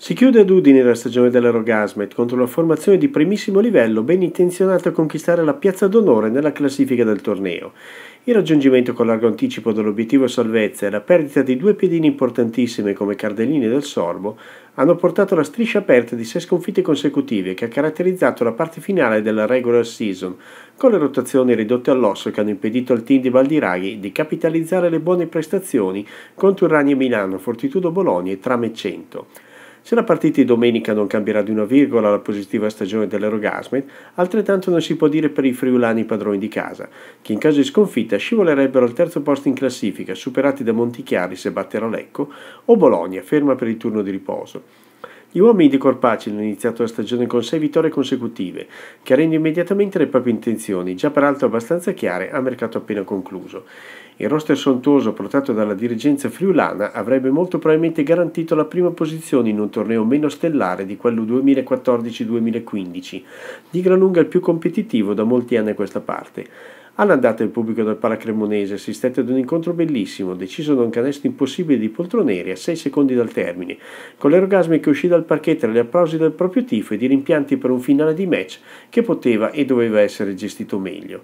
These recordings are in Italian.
Si chiude ad Udine la stagione dell'Erogasmet contro una formazione di primissimo livello ben intenzionata a conquistare la piazza d'onore nella classifica del torneo. Il raggiungimento con largo anticipo dell'obiettivo salvezza e la perdita di due piedini importantissime come Cardellini del Sorbo hanno portato alla striscia aperta di sei sconfitte consecutive che ha caratterizzato la parte finale della regular season, con le rotazioni ridotte all'osso che hanno impedito al team di Valdiraghi di capitalizzare le buone prestazioni contro il Ragni Milano, Fortitudo Bologna e Trame 100. Se la partita di domenica non cambierà di una virgola la positiva stagione dell'Erogasmet, altrettanto non si può dire per i friulani padroni di casa, che in caso di sconfitta scivolerebbero al terzo posto in classifica, superati da Montichiari se batterà Lecco, o Bologna, ferma per il turno di riposo. Gli uomini di Corpaci hanno iniziato la stagione con sei vittorie consecutive, chiarendo immediatamente le proprie intenzioni, già peraltro abbastanza chiare a mercato appena concluso. Il roster sontuoso portato dalla dirigenza friulana avrebbe molto probabilmente garantito la prima posizione in un torneo meno stellare di quello 2014-2015, di gran lunga il più competitivo da molti anni a questa parte. All'andata il pubblico del Palacremonese assistette ad un incontro bellissimo, deciso da un canestro impossibile di poltroneri a 6 secondi dal termine, con l'ergasmi che uscì dal dal parquet tra gli applausi del proprio tifo e di rimpianti per un finale di match che poteva e doveva essere gestito meglio.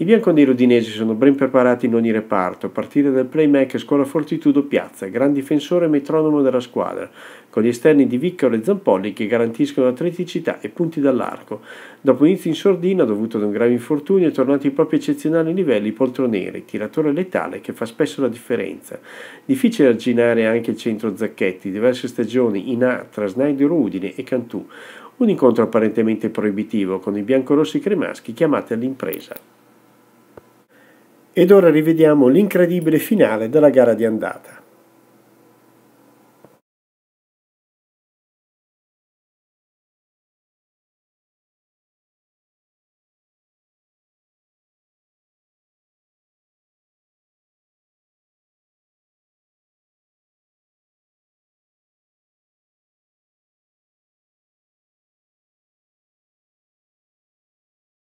I bianconeri udinesi sono ben preparati in ogni reparto, a partire dal playmaker scuola Fortitudo Piazza, gran difensore e metronomo della squadra, con gli esterni di Viccolo e Zampolli che garantiscono atleticità e punti dall'arco. Dopo inizio in sordina, dovuto ad un grave infortunio, è tornato ai propri eccezionali livelli Poltroneri, tiratore letale che fa spesso la differenza. Difficile arginare anche il centro Zacchetti, diverse stagioni in A tra Snyder Udine e Cantù. Un incontro apparentemente proibitivo con i biancorossi cremaschi chiamati all'impresa. Ed ora rivediamo l'incredibile finale della gara di andata.